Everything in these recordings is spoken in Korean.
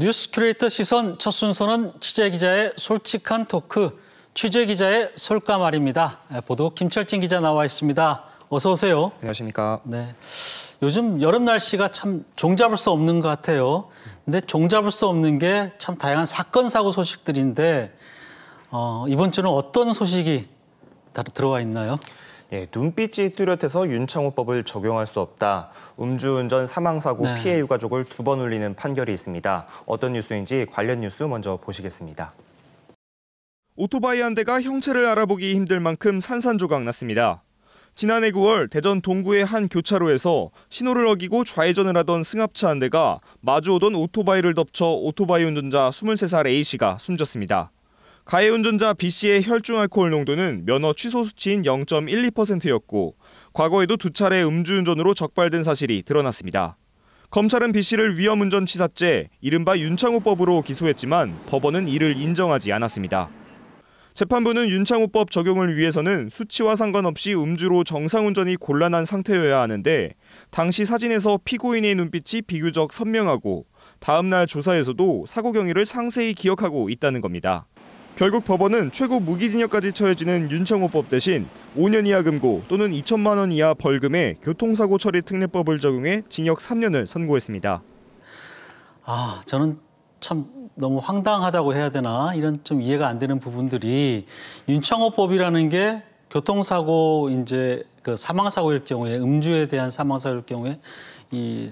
뉴스 큐레이터 시선 첫 순서는 취재 기자의 솔직한 토크, 취재 기자의 솔까 말입니다. 네, 보도 김철진 기자 나와 있습니다. 어서 오세요. 안녕하십니까. 네. 요즘 여름 날씨가 참 종잡을 수 없는 것 같아요. 근데 종잡을 수 없는 게 참 다양한 사건 사고 소식들인데 어, 이번 주는 어떤 소식이 들어와 있나요? 예, 눈빛이 뚜렷해서 윤창호법을 적용할 수 없다. 음주운전 사망사고 네. 피해 유가족을 두 번 울리는 판결이 있습니다. 어떤 뉴스인지 관련 뉴스 먼저 보시겠습니다. 오토바이 한 대가 형체를 알아보기 힘들 만큼 산산조각 났습니다. 지난해 9월 대전 동구의 한 교차로에서 신호를 어기고 좌회전을 하던 승합차 한 대가 마주오던 오토바이를 덮쳐 오토바이 운전자 23살 A씨가 숨졌습니다. 가해 운전자 B씨의 혈중 알코올 농도는 면허 취소 수치인 0.12%였고 과거에도 두 차례 음주운전으로 적발된 사실이 드러났습니다. 검찰은 B씨를 위험운전 치사죄, 이른바 윤창호법으로 기소했지만 법원은 이를 인정하지 않았습니다. 재판부는 윤창호법 적용을 위해서는 수치와 상관없이 음주로 정상운전이 곤란한 상태여야 하는데 당시 사진에서 피고인의 눈빛이 비교적 선명하고 다음날 조사에서도 사고 경위를 상세히 기억하고 있다는 겁니다. 결국 법원은 최고 무기징역까지 처해지는 윤창호법 대신 5년 이하 금고 또는 2천만 원 이하 벌금에 교통사고 처리 특례법을 적용해 징역 3년을 선고했습니다. 아, 저는 참 너무 황당하다고 해야 되나 이런 좀 이해가 안 되는 부분들이 윤창호법이라는 게 교통사고 이제 그 사망사고일 경우에 음주에 대한 사망사고일 경우에 이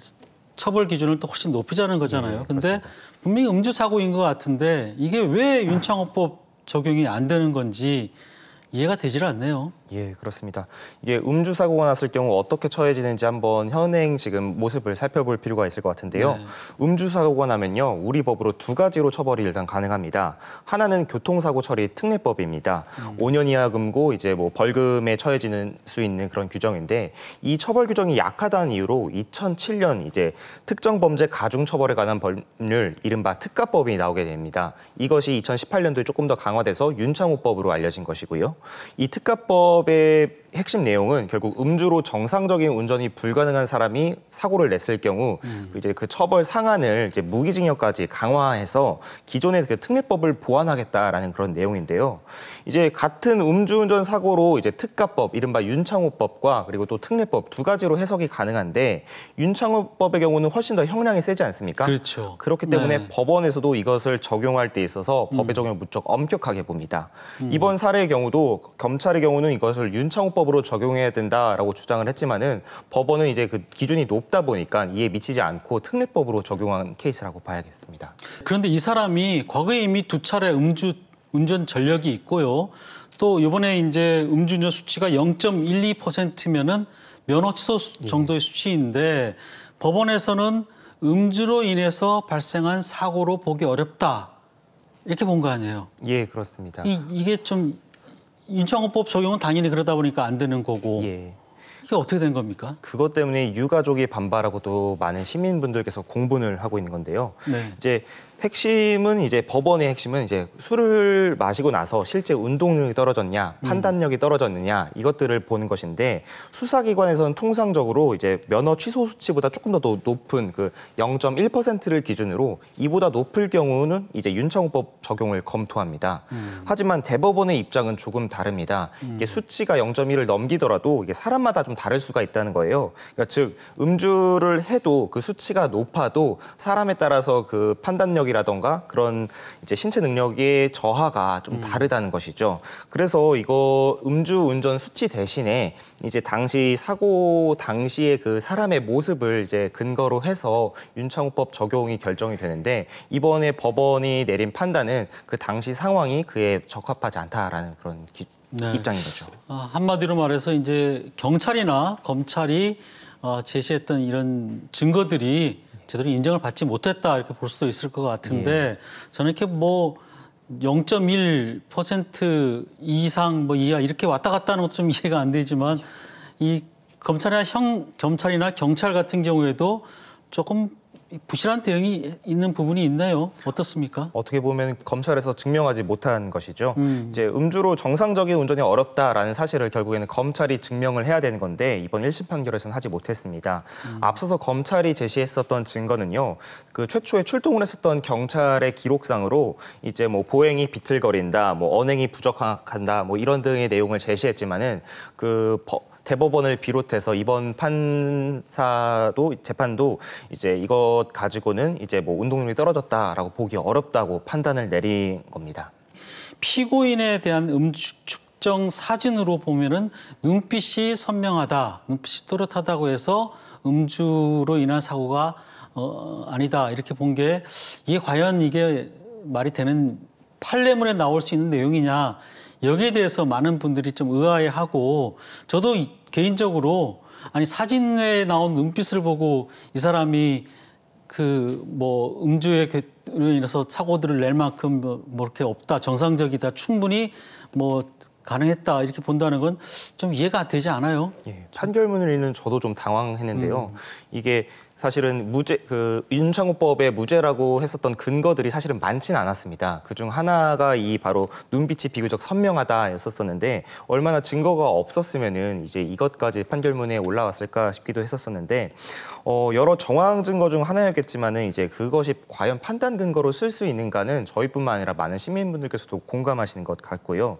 처벌 기준을 또 훨씬 높이자는 거잖아요. 네, 네 근데 그렇습니다. 분명히 음주 사고인 것 같은데 이게 왜 윤창호법 적용이 안 되는 건지 이해가 되질 않네요. 예, 그렇습니다. 이게 음주 사고가 났을 경우 어떻게 처해지는지 한번 현행 지금 모습을 살펴볼 필요가 있을 것 같은데요. 네. 음주 사고가 나면요, 우리 법으로 두 가지로 처벌이 일단 가능합니다. 하나는 교통사고 처리 특례법입니다. 음. 5년 이하 금고 이제 뭐 벌금에 처해지는 수 있는 그런 규정인데 이 처벌 규정이 약하다는 이유로 2007년 이제 특정 범죄 가중 처벌에 관한 법률 이른바 특가법이 나오게 됩니다. 이것이 2018년도에 조금 더 강화돼서 윤창호법으로 알려진 것이고요. 이 특가법 사법의 핵심 내용은 결국 음주로 정상적인 운전이 불가능한 사람이 사고를 냈을 경우 음. 이제 그 처벌 상한을 이제 무기징역까지 강화해서 기존의 그 특례법을 보완하겠다라는 그런 내용인데요. 이제 같은 음주운전 사고로 이제 특가법 이른바 윤창호법과 그리고 또 특례법 두 가지로 해석이 가능한데 윤창호법의 경우는 훨씬 더 형량이 세지 않습니까? 그렇죠. 그렇기 때문에 네. 법원에서도 이것을 적용할 때 있어서 음. 법의 적용을 무척 엄격하게 봅니다. 음. 이번 사례의 경우도 검찰의 경우는 이거 이것을 윤창호법으로 적용해야 된다라고 주장을 했지만은 법원은 이제 그 기준이 높다 보니까 이에 미치지 않고 특례법으로 적용한 케이스라고 봐야겠습니다. 그런데 이 사람이 과거에 이미 두 차례 음주 운전 전력이 있고요. 또 이번에 이제 음주운전 수치가 0.12%면은 면허 취소 예. 정도의 수치인데 법원에서는 음주로 인해서 발생한 사고로 보기 어렵다. 이렇게 본 거 아니에요? 예, 그렇습니다. 이, 이게 좀 인천호법 적용은 당연히 그러다 보니까 안 되는 거고 예. 이게 어떻게 된 겁니까? 그것 때문에 유가족이 반발하고 또 많은 시민분들께서 공분을 하고 있는 건데요. 네. 이제 핵심은 이제 법원의 핵심은 이제 술을 마시고 나서 실제 운동력이 떨어졌냐, 음. 판단력이 떨어졌느냐 이것들을 보는 것인데 수사기관에서는 통상적으로 이제 면허 취소 수치보다 조금 더 높은 그 0.1%를 기준으로 이보다 높을 경우는 이제 윤창호법 적용을 검토합니다. 음. 하지만 대법원의 입장은 조금 다릅니다. 이게 음. 수치가 0.1을 넘기더라도 이게 사람마다 좀 다를 수가 있다는 거예요. 그러니까 즉 음주를 해도 그 수치가 높아도 사람에 따라서 그 판단력 능력이라던가 그런 이제 신체 능력의 저하가 좀 음. 다르다는 것이죠. 그래서 이거 음주 운전 수치 대신에 이제 당시 사고 당시에그 사람의 모습을 이제 근거로 해서 윤창호법 적용이 결정이 되는데 이번에 법원이 내린 판단은 그 당시 상황이 그에 적합하지 않다라는 그런 기, 네. 입장인 거죠. 아, 한마디로 말해서 이제 경찰이나 검찰이 어, 제시했던 이런 증거들이 제대로 인정을 받지 못했다 이렇게 볼 수도 있을 것 같은데 예. 저는 이렇게 뭐 0.1% 이상 뭐 이하 이렇게 왔다 갔다 하는 것도 좀 이해가 안 되지만 이 검찰이나 형 검찰이나 경찰 같은 경우에도 조금 부실한 대응이 있는 부분이 있나요? 어떻습니까? 어떻게 보면 검찰에서 증명하지 못한 것이죠. 음. 이제 음주로 정상적인 운전이 어렵다라는 사실을 결국에는 검찰이 증명을 해야 되는 건데 이번 1심 판결에서는 하지 못했습니다. 음. 앞서서 검찰이 제시했었던 증거는요. 그 최초에 출동을 했었던 경찰의 기록상으로 이제 뭐 보행이 비틀거린다, 뭐 언행이 부적한다, 뭐 이런 등의 내용을 제시했지만은 그 대법원을 비롯해서 이번 판사도 재판도 이제 이것 가지고는 이제 뭐 운동력이 떨어졌다라고 보기 어렵다고 판단을 내린 겁니다. 피고인에 대한 음주측정 사진으로 보면은 눈빛이 선명하다, 눈빛이 또렷하다고 해서 음주로 인한 사고가 어, 아니다 이렇게 본 게 이게 과연 이게 말이 되는 판례문에 나올 수 있는 내용이냐 여기에 대해서 많은 분들이 좀 의아해하고 저도 개인적으로 아니 사진에 나온 눈빛을 보고 이 사람이 그 뭐 음주에 인해서 사고들을 낼 만큼 뭐, 뭐 이렇게 없다 정상적이다 충분히 뭐 가능했다 이렇게 본다는 건 좀 이해가 되지 않아요. 예, 판결문을 읽는 저도 좀 당황했는데요. 음. 이게 사실은 무죄 그 윤창호법의 무죄라고 했었던 근거들이 사실은 많지는 않았습니다. 그 중 하나가 이 바로 눈빛이 비교적 선명하다였었었는데 얼마나 증거가 없었으면은 이제 이것까지 판결문에 올라왔을까 싶기도 했었었는데 어 여러 정황 증거 중 하나였겠지만은 이제 그것이 과연 판단 근거로 쓸 수 있는가는 저희뿐만 아니라 많은 시민분들께서도 공감하시는 것 같고요.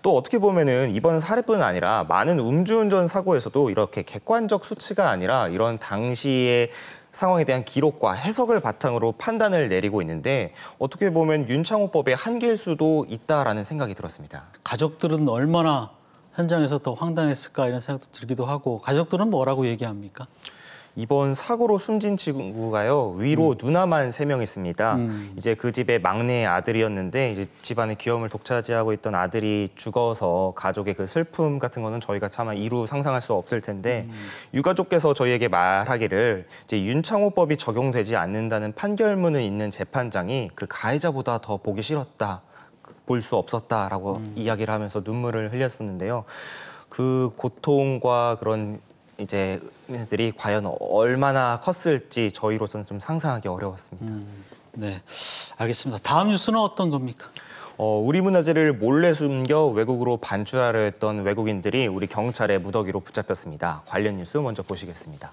또 어떻게 보면은 이번 사례뿐 아니라 많은 음주운전 사고에서도 이렇게 객관적 수치가 아니라 이런 당시에 상황에 대한 기록과 해석을 바탕으로 판단을 내리고 있는데 어떻게 보면 윤창호법의 한계일 수도 있다라는 생각이 들었습니다. 가족들은 얼마나 현장에서 더 황당했을까 이런 생각도 들기도 하고 가족들은 뭐라고 얘기합니까? 이번 사고로 숨진 친구가요 위로 음. 누나만 세 명 있습니다. 음. 이제 그 집의 막내 아들이었는데 이제 집안의 귀염을 독차지하고 있던 아들이 죽어서 가족의 그 슬픔 같은 거는 저희가 차마 이루 상상할 수 없을 텐데 음. 유가족께서 저희에게 말하기를 이제 윤창호법이 적용되지 않는다는 판결문을 있는 재판장이 그 가해자보다 더 보기 싫었다. 그 볼수 없었다라고 음. 이야기를 하면서 눈물을 흘렸었는데요. 그 고통과 그런 이제 은혜들이 과연 얼마나 컸을지 저희로서는 좀 상상하기 어려웠습니다. 음, 네, 알겠습니다. 다음 뉴스는 어떤 겁니까? 어, 우리 문화재를 몰래 숨겨 외국으로 반출하려 했던 외국인들이 우리 경찰의 무더기로 붙잡혔습니다. 관련 뉴스 먼저 보시겠습니다.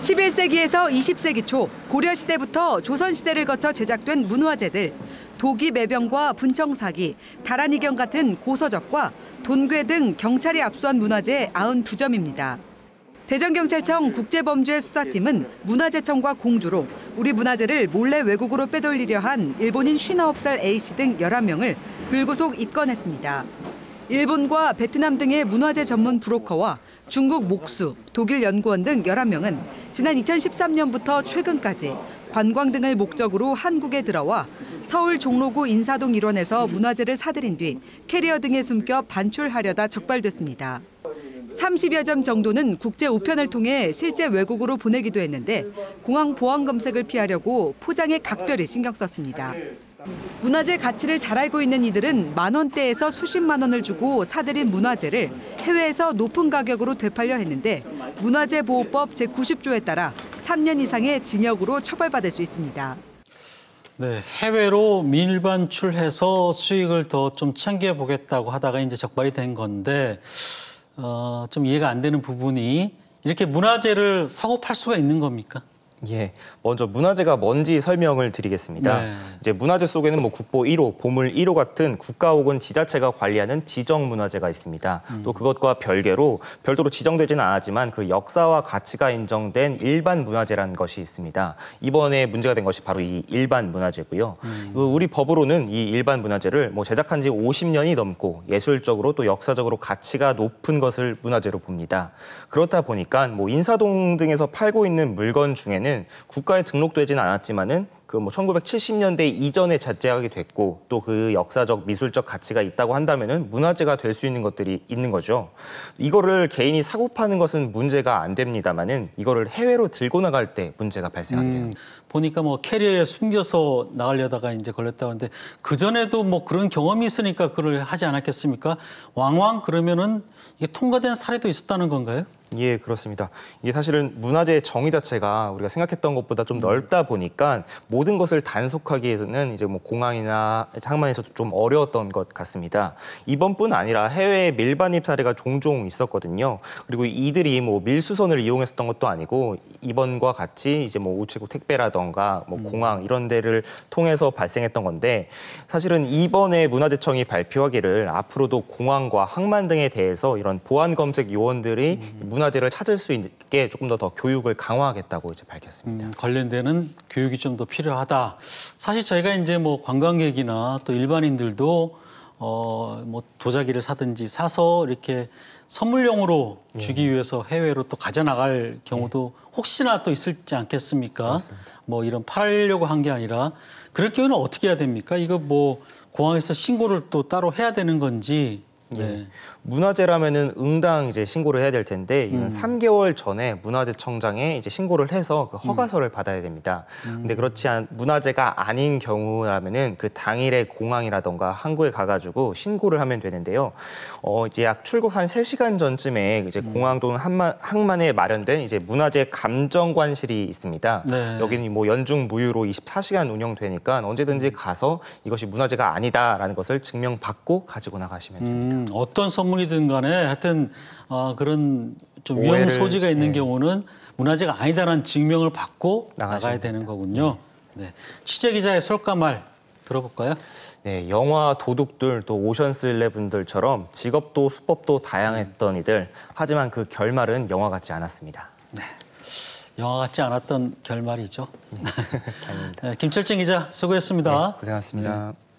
11세기에서 20세기 초 고려시대부터 조선시대를 거쳐 제작된 문화재들, 도기 매병과 분청사기, 다란이경 같은 고서적과 돈괴 등 경찰이 압수한 문화재 92점입니다. 대전경찰청 국제범죄수사팀은 문화재청과 공주로 우리 문화재를 몰래 외국으로 빼돌리려 한 일본인 59살 A씨 등 11명을 불구속 입건했습니다. 일본과 베트남 등의 문화재 전문 브로커와 중국 목수, 독일 연구원 등 11명은 지난 2013년부터 최근까지 관광 등을 목적으로 한국에 들어와 서울 종로구 인사동 일원에서 문화재를 사들인 뒤 캐리어 등에 숨겨 반출하려다 적발됐습니다. 30여 점 정도는 국제 우편을 통해 실제 외국으로 보내기도 했는데 공항 보안 검색을 피하려고 포장에 각별히 신경 썼습니다. 문화재 가치를 잘 알고 있는 이들은 만 원대에서 수십만 원을 주고 사들인 문화재를 해외에서 높은 가격으로 되팔려 했는데 문화재 보호법 제90조에 따라 3년 이상의 징역으로 처벌받을 수 있습니다. 네, 해외로 밀반출해서 수익을 더 좀 챙겨 보겠다고 하다가 이제 적발이 된 건데 어, 좀 이해가 안 되는 부분이 이렇게 문화재를 사고 팔 수가 있는 겁니까? 예, 먼저 문화재가 뭔지 설명을 드리겠습니다. 네. 이제 문화재 속에는 뭐 국보 1호, 보물 1호 같은 국가 혹은 지자체가 관리하는 지정 문화재가 있습니다. 음. 또 그것과 별개로 별도로 지정되지는 않았지만 그 역사와 가치가 인정된 일반 문화재라는 것이 있습니다. 이번에 문제가 된 것이 바로 이 일반 문화재고요. 음. 그 우리 법으로는 이 일반 문화재를 뭐 제작한 지 50년이 넘고 예술적으로 또 역사적으로 가치가 높은 것을 문화재로 봅니다. 그렇다 보니까 뭐 인사동 등에서 팔고 있는 물건 중에는 경우는 국가에 등록되지는 않았지만은 그 뭐 1970년대 이전에 자제하게 됐고 또 그 역사적 미술적 가치가 있다고 한다면은 문화재가 될 수 있는 것들이 있는 거죠. 이거를 개인이 사고 파는 것은 문제가 안 됩니다만은 이거를 해외로 들고 나갈 때 문제가 발생하게 돼요. 음, 보니까 뭐 캐리어에 숨겨서 나가려다가 이제 걸렸다고 하는데 그 전에도 뭐 그런 경험이 있으니까 그걸 하지 않았겠습니까? 왕왕 그러면은 이게 통과된 사례도 있었다는 건가요? 예, 그렇습니다. 이게 사실은 문화재의 정의 자체가 우리가 생각했던 것보다 좀 넓다 보니까 모든 것을 단속하기 위해서는 이제 뭐 공항이나 장만에서도좀 어려웠던 것 같습니다. 이번뿐 아니라 해외 밀반입 사례가 종종 있었거든요. 그리고 이들이 뭐 밀수선을 이용했었던 것도 아니고 이번과 같이 이제 뭐 우체국 택배라던가 뭐 음. 공항 이런 데를 통해서 발생했던 건데 사실은 이번에 문화재청이 발표하기를 앞으로도 공항과 항만 등에 대해서 이런 보안 검색 요원들이 음. 문화 문화재를 찾을 수 있게 조금 더, 더 교육을 강화하겠다고 이제 밝혔습니다. 음, 관련되는 교육이 좀 더 필요하다. 사실 저희가 이제 뭐 관광객이나 또 일반인들도 어, 뭐 도자기를 사든지 사서 이렇게 선물용으로 네. 주기 위해서 해외로 또 가져 나갈 경우도 네. 혹시나 또 있을지 않겠습니까? 맞습니다. 뭐 이런 팔려고 한 게 아니라 그럴 경우는 어떻게 해야 됩니까? 이거 뭐 공항에서 신고를 또 따로 해야 되는 건지 네. 예. 문화재라면은 응당 이제 신고를 해야 될 텐데 이건 음. 3개월 전에 문화재청장에 이제 신고를 해서 그 음. 허가서를 음. 받아야 됩니다. 음. 근데 그렇지 않 문화재가 아닌 경우라면은 그 당일에 공항이라던가 항구에 가가지고 신고를 하면 되는데요. 어 이제 약 출국 한 3시간 전쯤에 이제 음. 공항 또는 항만, 항만에 마련된 이제 문화재 감정관실이 있습니다. 네. 여기는 뭐 연중 무휴로 24시간 운영되니까 언제든지 음. 가서 이것이 문화재가 아니다라는 것을 증명받고 가지고 나가시면 됩니다. 어떤 선물이든 간에 하여튼 어, 그런 좀 오해를, 위험 소지가 있는 네. 경우는 문화재가 아니다라는 증명을 받고 나가십니다. 나가야 되는 거군요. 네. 네. 취재 기자의 솔까말 들어볼까요? 네, 영화 도둑들 또 오션스 일레븐들처럼 직업도 수법도 다양했던 이들 하지만 그 결말은 영화 같지 않았습니다. 네, 영화 같지 않았던 결말이죠. 네, 네 김철진 기자 수고했습니다. 네, 고생하셨습니다. 네.